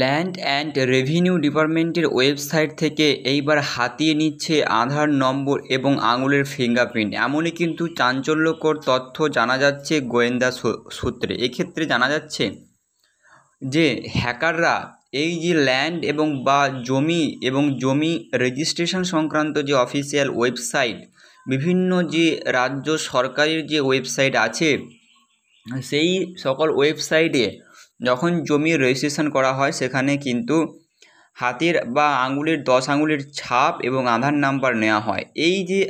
land and revenue ডিপার্টমেন্টের website থেকে এইবার হাতিয়ে নিচ্ছে আধার নম্বর এবং আঙুলের ফিঙ্গারপ্রিন্ট এমনই কিন্তু চাঞ্চল্যকর তথ্য জানা যাচ্ছে গোয়েন্দা সূত্রে এক্ষেত্রে জানা যাচ্ছে যে হ্যাকাররা এই যে ল্যান্ড এবং বা জমি এবং জমি রেজিস্ট্রেশন সংক্রান্ত যে অফিসিয়াল ওয়েবসাইট বিভিন্ন যে রাজ্য সরকারের যে ওয়েবসাইট আছে সেই সকল ওয়েবসাইটে যখন জমির রেজিস্ট্রেশন করা হয় সেখানে কিন্তু হাতের বা আঙুলের দশ আঙুলের ছাপ এবং আধার নাম্বার নেওয়া হয় এই যে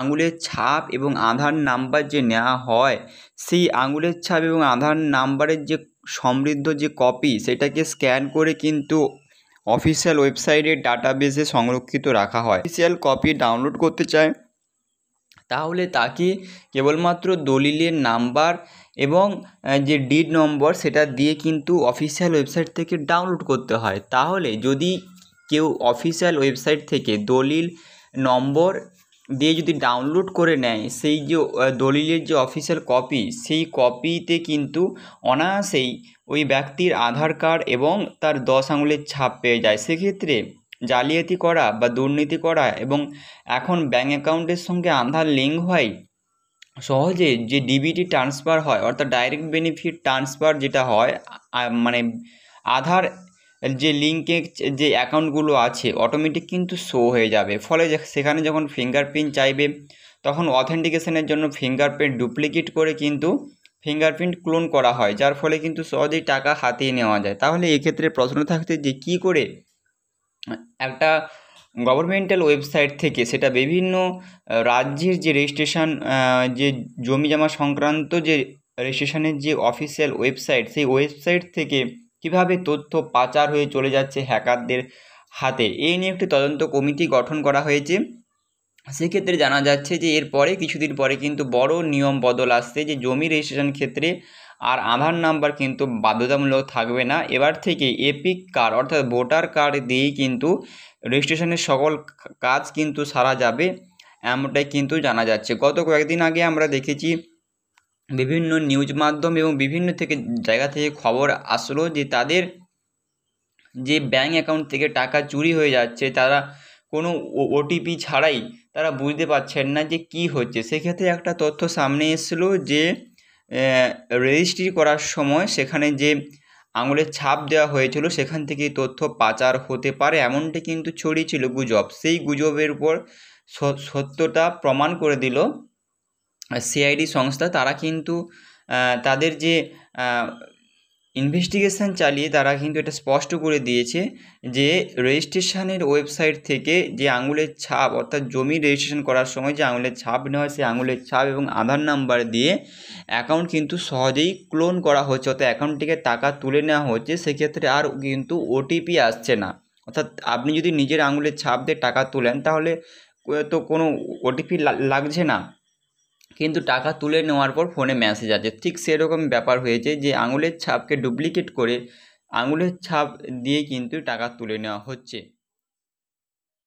আঙুলের ছাপ এবং আধার নাম্বার যে নেওয়া হয় সেই আঙুলের ছাপ এবং আধার নাম্বারের যে সমৃদ্ধ যে কপি সেটাকে স্ক্যান করে কিন্তু অফিসিয়াল ওয়েবসাইটের ডাটাবেসে সংরক্ষিত রাখা হয় অফিসিয়াল কপি ডাউনলোড করতে চায় তাহলে তাকে কেবলমাত্র দলিলের নাম্বার এবং যে ডিড নম্বর সেটা দিয়ে কিন্তু অফিসিয়াল ওয়েবসাইট থেকে ডাউনলোড করতে হয় তাহলে যদি কেউ অফিসিয়াল ওয়েবসাইট থেকে দলিল নম্বর দিয়ে যদি ডাউনলোড করে নেয় সেই যে দলিলের যে অফিসিয়াল কপি সেই কপিতে কিন্তু অনায়াসেই ওই ব্যক্তির আধার কার্ড এবং তার দশ আঙুলের ছাপ পেয়ে যায় সেক্ষেত্রে জালিয়াতি করা বা দুর্নীতি করা এবং এখন ব্যাঙ্ক অ্যাকাউন্টের সঙ্গে আধার লিঙ্ক হয় সহজে যে ডিবিটি ট্রান্সফার হয় অর্থাৎ ডাইরেক্ট বেনিফিট ট্রান্সফার যেটা হয় মানে আধার যে লিঙ্কে যে অ্যাকাউন্টগুলো আছে অটোমেটিক কিন্তু শো হয়ে যাবে ফলে সেখানে যখন ফিঙ্গারপ্রিন্ট চাইবে তখন অথেন্টিকেশনের জন্য ফিঙ্গারপ্রিন্ট ডুপ্লিকেট করে কিন্তু ফিঙ্গারপ্রিন্ট ক্লোন করা হয় যার ফলে কিন্তু সহজেই টাকা হাতিয়ে নেওয়া যায় তাহলে এক্ষেত্রে প্রশ্ন থাকতে যে কি করে একটা গভর্নমেন্টাল ওয়েবসাইট থেকে সেটা বিভিন্ন রাজ্যের যে রেজিস্ট্রেশন যে জমি জমা সংক্রান্ত যে রেজিস্ট্রেশনের যে অফিসিয়াল ওয়েবসাইট সেই ওয়েবসাইট থেকে কিভাবে তথ্য পাচার হয়ে চলে যাচ্ছে হ্যাকারদের হাতে এই নিয়ে একটি তদন্ত কমিটি গঠন করা হয়েছে সেক্ষেত্রে জানা যাচ্ছে যে এরপরে কিছুদিন পরে কিন্তু বড় নিয়ম বদল আসছে যে জমি রেজিস্ট্রেশন ক্ষেত্রে আর আধার নাম্বার কিন্তু বাধ্যতামূলক থাকবে না এবার থেকে এপিক কার্ড অর্থাৎ ভোটার কার্ড দিয়েই কিন্তু রেজিস্ট্রেশনের সকল কাজ কিন্তু সারা যাবে এমনটাই কিন্তু জানা যাচ্ছে গত কয়েকদিন আগে আমরা দেখেছি বিভিন্ন নিউজ মাধ্যম এবং বিভিন্ন থেকে জায়গা থেকে খবর আসলো যে তাদের যে ব্যাঙ্ক অ্যাকাউন্ট থেকে টাকা চুরি হয়ে যাচ্ছে তারা কোনো ওটিপি ছাড়াই তারা বুঝতে পারছেন না যে কি হচ্ছে সেক্ষেত্রে একটা তথ্য সামনে এসেছিলো যে রেজিস্ট্রি করার সময় সেখানে যে আঙুলের ছাপ দেওয়া হয়েছিল সেখান থেকে তথ্য পাচার হতে পারে এমনটি কিন্তু ছড়িয়েছিল গুজব সেই গুজবের উপর সত্যতা প্রমাণ করে দিল সিআইডি সংস্থা তারা কিন্তু তাদের যে ইনভেস্টিগেশান চালিয়ে তারা কিন্তু এটা স্পষ্ট করে দিয়েছে যে রেজিস্ট্রেশনের ওয়েবসাইট থেকে যে আঙুলের ছাপ অর্থাৎ জমি রেজিস্ট্রেশন করার সময় যে আঙুলের ছাপ নেওয়া হয় সেই আঙুলের ছাপ এবং আধার নাম্বার দিয়ে অ্যাকাউন্ট কিন্তু সহজেই ক্লোন করা হচ্ছে অর্থাৎ অ্যাকাউন্ট থেকে টাকা তুলে নেওয়া হচ্ছে সেক্ষেত্রে আর কিন্তু ওটিপি আসছে না অর্থাৎ আপনি যদি নিজের আঙুলের ছাপ দিয়ে টাকা তোলেন তাহলে তো কোনো ওটিপি লাগছে না কিন্তু টাকা তুলে নেওয়ার পর ফোনে মেসেজ আছে ঠিক সেরকম ব্যাপার হয়েছে যে আঙুলের ছাপকে ডুপ্লিকেট করে আঙুলের ছাপ দিয়ে কিন্তু টাকা তুলে নেওয়া হচ্ছে